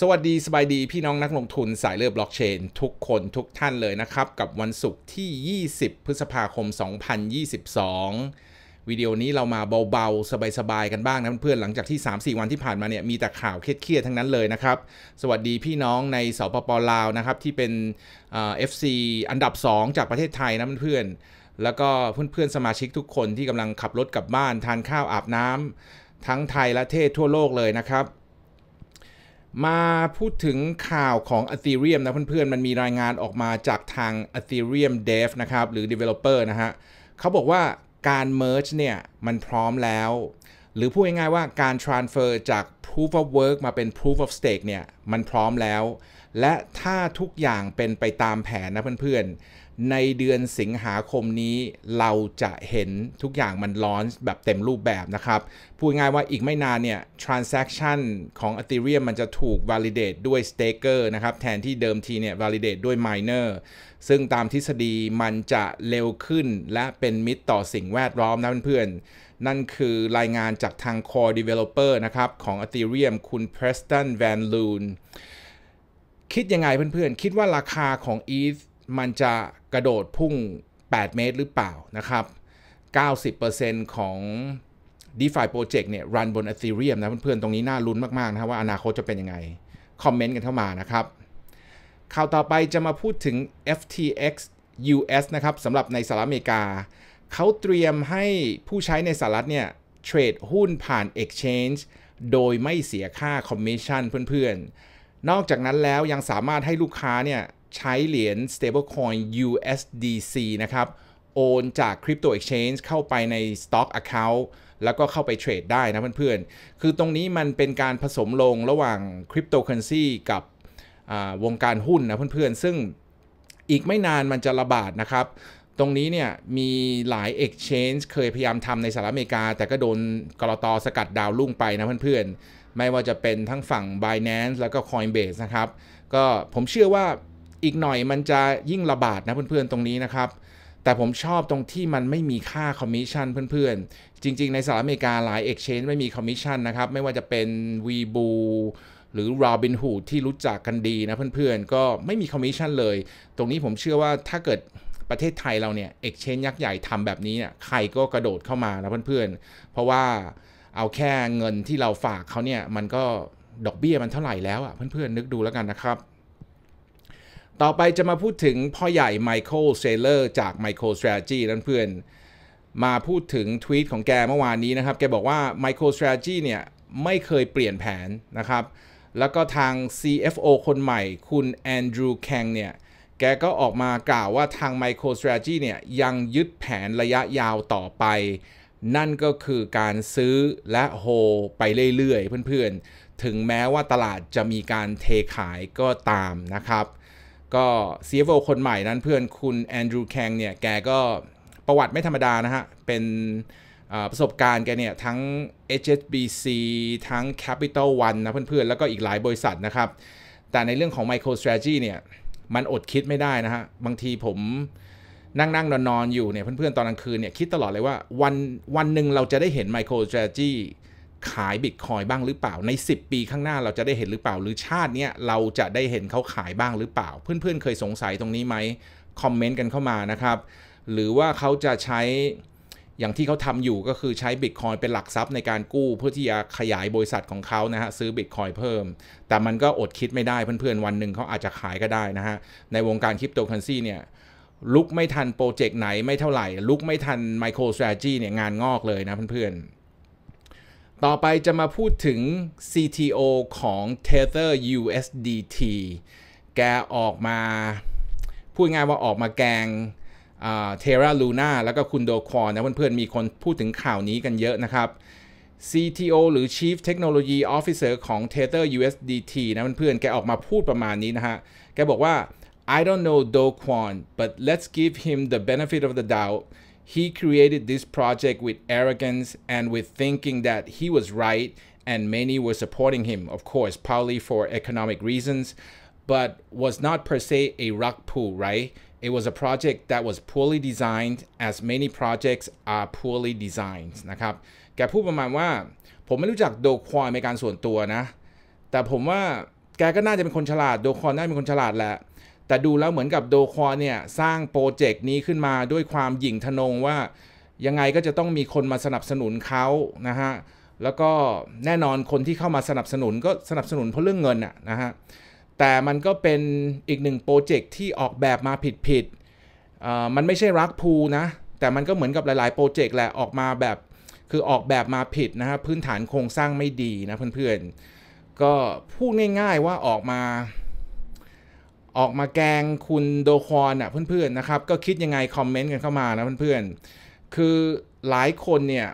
สวัสดีสบายดี พี่น้องนักลงทุนสายเลือดบล็อกเชนทุกคนทุกท่านเลยนะครับกับวันศุกร์ที่ 20 พฤษภาคม 2022 วิดีโอนี้เรามาเบาๆ สบายๆ กันบ้างนะเพื่อนๆหลังจากที่ 3-4 วันที่ผ่านมาเนี่ยมีแต่ข่าวเครียดๆ ทั้งนั้นเลยนะครับ สวัสดีพี่น้องในสปปลาวนะครับที่เป็นเอฟซีอันดับ 2 จากประเทศไทยนะเพื่อนๆแล้วก็เพื่อนๆ สมาชิกทุกคนที่กำลังขับรถกลับบ้านทานข้าวอาบน้ำทั้งไทยและเทศทั่วโลกเลยนะครับมาพูดถึงข่าวของ Ethereum นะเพื่อนๆ มันมีรายงานออกมาจากทาง Ethereum Dev นะครับ หรือ Developer นะฮะเขาบอกว่าการ merge เนี่ยมันพร้อมแล้ว หรือพูดง่ายๆว่าการ transfer จาก proof of work มาเป็น proof of stake เนี่ย มันพร้อมแล้ว และถ้าทุกอย่างเป็นไปตามแผนนะเพื่อนๆในเดือนสิงหาคมนี้เราจะเห็นทุกอย่างมันลอนแบบเต็มรูปแบบนะครับ พูดง่ายว่าอีกไม่นานเนี่ยทรานซัคชันของ Ethereum มันจะถูก validate ด้วย staker นะครับแทนที่เดิมทีเนี่ย validate ด้วย miner ซึ่งตามทฤษฎีมันจะเร็วขึ้นและเป็นมิตรต่อสิ่งแวดล้อมนะเพื่อนๆนั่นคือรายงานจากทาง core developer นะครับ ของ Ethereum คุณ Preston Van Loon คิดยังไงเพื่อนๆ คิดว่าราคาของ ETH มันจะกระโดดพุ่ง 8 เมตรหรือเปล่านะครับ 90%ของ d e f i Project เนี่ย รันบน Ethereum นะเพื่อนๆ ตรงนี้น่าลุ้นมากๆนะว่าอนาคตจะเป็นยังไง คอมเมนต์กันเข้ามานะครับ ข่าวต่อไปจะมาพูดถึง FTX US นะครับสำหรับในสหรัฐอเมริกา เขาเตรียมให้ผู้ใช้ในสหรัฐเนี่ย เทรดหุ้นผ่าน Exchange โดยไม่เสียค่าคอมมิชชั่นเพื่อนๆ นอกจากนั้นแล้วยังสามารถให้ลูกค้าเนี่ยใช้เหรียญ stablecoin USDC นะครับ โอนจาก Crypto Exchange เข้าไปใน Stock Account แล้วก็เข้าไปเทรดได้นะเพื่อนๆคือตรงนี้มันเป็นการผสมลงระหว่างคริปโตเคอเรนซีกับวงการหุ้นนะเพื่อนๆซึ่งอีกไม่นานมันจะระบาดนะครับ ตรงนี้เนี่ยมีหลาย Exchange เคยพยายามทำในสหรัฐอเมริกา แต่ก็โดนกรตสกัดดาวลุ่งไปนะเพื่อนๆไม่ว่าจะเป็นทั้งฝั่ง Binance แล้วก็ Coinbase นะครับ ก็ผมเชื่อว่าอีกหน่อยมันจะยิ่งระบาดนะเพื่อนๆตรงนี้นะครับ แต่ผมชอบตรงที่มันไม่มีค่าคอมมิชชั่นเพื่อนๆ จริงๆในสหรัฐอเมริกาหลาย Exchange ไม่มีคอมมิชชั่นนะครับ ไม่ว่าจะเป็น v ีบูหรือ Robinhood ที่รู้จักกันดีนะ เพื่อนๆก็ไม่มีคอมมิชชั่นเลย ตรงนี้ผมเชื่อว่าถ้าเกิดประเทศไทยเราเนี่ยเอ็กชแนนยักษ์ใหญ่ทำแบบนี้เนี่ยใครก็กระโดดเข้ามานะเพื่อนๆ เพราะว่าเอาแค่เงินที่เราฝากเขาเนี่ยมันก็ดอกเบี้ยมันเท่าไหร่แล้วอ่ะเพื่อนๆ นึกดูแล้วกันนะครับต่อไปจะมาพูดถึงพ่อใหญ่ไมเคิลเซเลอร์จาก m i c คิลส Strategy นั่นเพื่อน มาพูดถึงทวีตของแกเมื่อวานนี้นะครับ แกบอกว่า m i c คิลส Strategy เนี่ยไม่เคยเปลี่ยนแผนนะครับ แล้วก็ทาง CFO คนใหม่คุณแอนดรูว์แคงเนี่ยแกก็ออกมากล่าวว่าทาง m i c ค a e l Strategy เนี่ยยังยึดแผนระยะยาวต่อไป นั่นก็คือการซื้อและโฮ ไปเรื่อยๆเพื่อนๆถึงแม้ว่าตลาดจะมีการเทขายก็ตามนะครับก็ CFO คนใหม่นั้นเพื่อนคุณแอนดรูว์แคงเนี่ย แกก็ประวัติไม่ธรรมดานะฮะ เป็นประสบการณ์แกเนี่ย ทั้ง HSBC ทั้ง Capital One นะเพื่อนๆ แล้วก็อีกหลายบริษัทนะครับ แต่ในเรื่องของ MicroStrategy เนี่ย มันอดคิดไม่ได้นะฮะ บางทีผมนั่งนั่งนอนนอนอยู่เนี่ย เพื่อนๆ ตอนกลางคืนเนี่ย คิดตลอดเลยว่าวันวันหนึ่งเราจะได้เห็น MicroStrategy ขายบิตคอยบ้างหรือเปล่าใน 10 ปีข้างหน้าเราจะได้เห็นหรือเปล่าหรือชาติเนี้ยเราจะได้เห็นเขาขายบ้างหรือเปล่าเพื่อนๆ เคยสงสัยตรงนี้ไหมคอมเมนต์กันเข้ามานะครับหรือว่าเขาจะใช้อย่างที่เขาทำอยู่ก็คือใช้บิตคอยเป็นหลักทรัพย์ในการกู้เพื่อที่จะขยายบริษัทของเขานะฮะซื้อบิตคอยเพิ่ม แต่มันก็อดคิดไม่ได้เพื่อนๆวันหนึ่งเขาอาจจะขายก็ได้นะฮะในวงการคริปโตเคอเรนซีเนี่ยลุกไม่ทันโปรเจกต์ไหนไม่เท่าไหร่ลุกไม่ทันไมโครสตรจี้เนี่ยงานงอกเลยนะเพื่อนๆต่อไปจะมาพูดถึง CTO ของ Tether USDT แกออกมา พูดง่ายว่าออกมาแกงเทราลูน่าแล้วก็คุณโดควอนนะเพื่อนๆมีคนพูดถึงข่าวนี้กันเยอะนะครับ CTO หรือ Chief Technology Officer ของ Tether USDT นะเพื่อนๆแกออกมาพูดประมาณนี้นะฮะแกบอกว่า I don't know Do Kwon but let's give him the benefit of the doubt he created this project with arrogance and with thinking that he was right and many were supporting him, of course, partly for economic reasons, but was not per se a rock pool, right? It was a project that was poorly designed as many projects are poorly designed นะครับแกพูดประมาณว่าผมไม่รู้จักโดคอยในการส่วนตัวนะ แต่ผมว่าแกก็น่าจะเป็นคนฉลาดโดคอยน่าจะเป็นคนฉลาดแหละแต่ดูแล้วเหมือนกับโดคอเนี่ยสร้างโปรเจกต์นี้ขึ้นมาด้วยความหยิ่งทนงว่า ยังไงก็จะต้องมีคนมาสนับสนุนเขานะฮะแล้วก็แน่นอนคนที่เข้ามาสนับสนุนก็สนับสนุนเพราะเรื่องเงินอะนะฮะแต่มันก็เป็นอีกหนึ่งโปรเจกต์ที่ออกแบบมาผิดผิดมันไม่ใช่รักพูนะแต่มันก็เหมือนกับหลายๆ โปรเจกต์แหละออกมาแบบคือออกแบบมาผิดนะฮะพื้นฐานโครงสร้างไม่ดีนะเพื่อนๆก็พูดง่าย ๆ ว่าออกมาออกมาแกงคุณโดคอนอ่ะเพื่อนๆนะครับก็คิดยังไงคอมเมนต์กันเข้ามานะเพื่อนๆคือหลายคนเนี่ย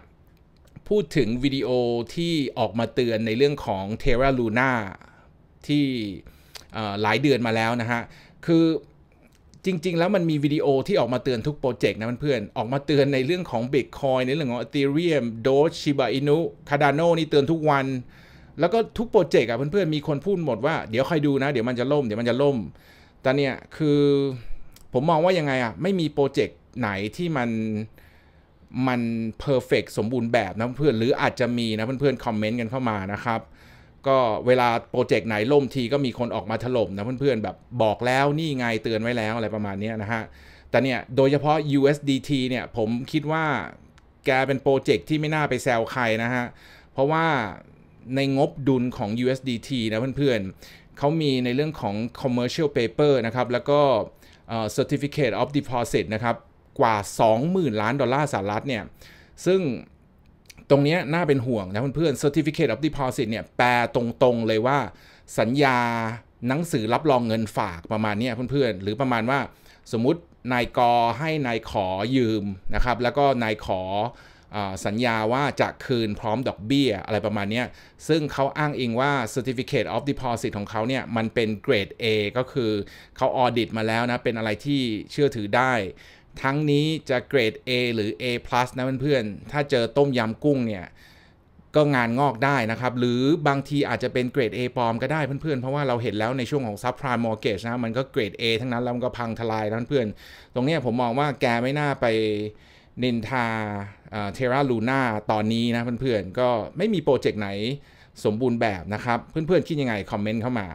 พูดถึงวิดีโอที่ออกมาเตือนในเรื่องของ Terra Luna ที่หลายเดือนมาแล้วนะฮะ คือจริงๆ แล้วมันมีวิดีโอที่ออกมาเตือนทุกโปรเจกต์นะเพื่อนๆออกมาเตือนในเรื่องของ Bitcoin ในเรื่องของ Ethereum Doge Shiba Inu Cardano นี่เตือนทุกวันแล้วก็ ทุกโปรเจกต์อ่ะเพื่อน ๆ มีคนพูดหมดว่าเดี๋ยวใครดูนะ เดี๋ยวมันจะล่มเดี๋ยวมันจะล่ม แต่เนี่ย คือผมมองว่ายังไงอ่ะไม่มีโปรเจกต์ไหนที่มันมันเพอร์เฟกสมบูรณ์แบบนะเพื่อนหรืออาจจะมีนะเพื่อนๆคอมเมนต์กันเข้ามานะครับก็เวลาโปรเจกต์ไหนล่มทีก็มีคนออกมาถล่มนะเพื่อนๆแบบบอกแล้วนี่ไงเตือนไว้แล้วอะไรประมาณนี้นะฮะแต่เนี่ยโดยเฉพาะ USDT เนี่ยผมคิดว่าแกเป็นโปรเจกต์ที่ไม่น่าไปแซวใครนะฮะเพราะว่าในงบดุลของ USDT นะเพื่อนๆเขามีในเรื่องของ commercial paper นะครับ แล้วก็ certificate of deposit นะครับ กว่า 20,000 ล้านดอลลาร์สหรัฐเนี่ย ซึ่งตรงนี้น่าเป็นห่วงนะเพื่อนๆ certificate of deposit เนี่ย แปลตรงๆ เลยว่าสัญญาหนังสือรับรองเงินฝากประมาณนี้เพื่อนๆ หรือประมาณว่าสมมตินายกให้นายขอยืมนะครับ แล้วก็นายขอสัญญาว่าจะคืนพร้อมดอกเบี้ย อะไรประมาณนี้ซึ่งเขาอ้างอิงว่า certificate of deposit ของเขาเนี่ย มันเป็นเกรด A ก็คือเขาออดิตมาแล้วนะ เป็นอะไรที่เชื่อถือได้ ทั้งนี้จะเกรด A หรือ A+ นะเพื่อนๆถ้าเจอต้มยำกุ้งเนี่ย ก็งานงอกได้นะครับ หรือบางทีอาจจะเป็นเกรด A ปลอมก็ได้เพื่อนๆเพราะว่าเราเห็นแล้วในช่วงของซับพรายมอร์เกจนะมันก็เกรด A ทั้งนั้นแล้วมันก็พังทลายนะเพื่อนๆตรงนี้ผมมองว่าแกไม่น่าไปนินทาเทราลูน่าตอนนี้นะเพื่อนๆก็ไม่มีโปรเจกต์ไหนสมบูรณ์แบบนะครับ เพื่อนๆคิดยังไง คอมเมนต์เข้ามา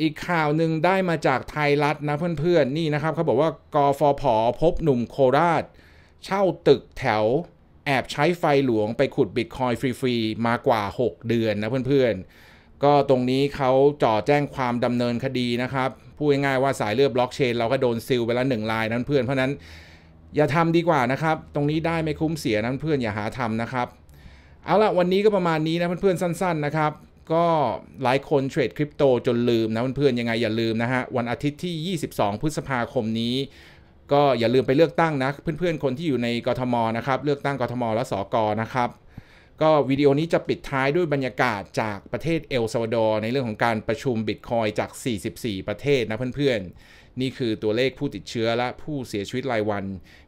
อีกข่าวหนึ่งได้มาจาก ไทยรัฐนะเพื่อน ๆนี่นะครับเขาบอกว่ากฟผพบหนุ่มโคราชเช่าตึกแถวแอบใช้ไฟหลวงไปขุดบิตคอยฟรีๆมากว่า 6 เดือน นะเพื่อนๆ ก็ตรงนี้เขาจ่อแจ้งความดำเนินคดีนะครับพูดง่ายๆว่าสายเลือดบล็อกเชนเราก็โดนซิลไปแล้วหนึ่งลายนั้นเพื่อนเพราะนั้นอย่าทำดีกว่านะครับ ตรงนี้ได้ไม่คุ้มเสียนันเพื่อนอย่าหาทำนะครับ เอาละวันนี้ก็ประมาณนี้นะเพื่อนๆสั้นๆ นะครับ ก็หลายคนเทรดคริปโตจนลืมนะเพื่อนๆยังไงอย่าลืมนะฮะวันอาทิตย์ที่ 22 พฤษภาคมนี้ ก็อย่าลืมไปเลือกตั้งนะเพื่อนๆคนที่อยู่ในกทมนะครับเลือกตั้งกทมและสกนะครับ ก็วิดีโอนี้จะปิดท้ายด้วยบรรยากาศจากประเทศเอลซาวาดอร์ในเรื่องของการประชุมบิตคอยจาก 44 ประเทศนะเพื่อนๆนี่คือตัวเลขผู้ติดเชื้อและผู้เสียชีวิตรายวัน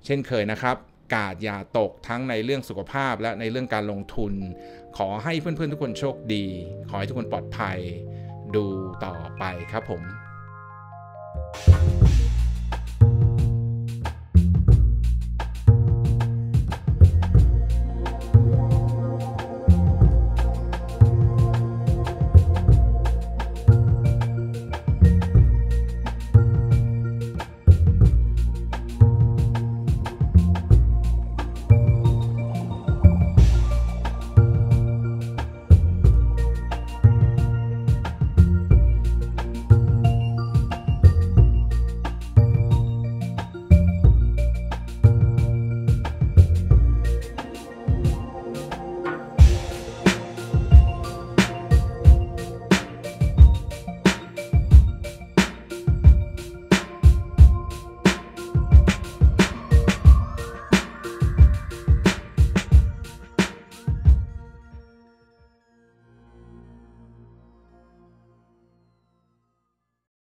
เช่นเคยนะครับ กาดอย่าตกทั้งในเรื่องสุขภาพและในเรื่องการลงทุน ขอให้เพื่อนๆ ทุกคนโชคดี ขอให้ทุกคนปลอดภัย ดูต่อไปครับผม thank you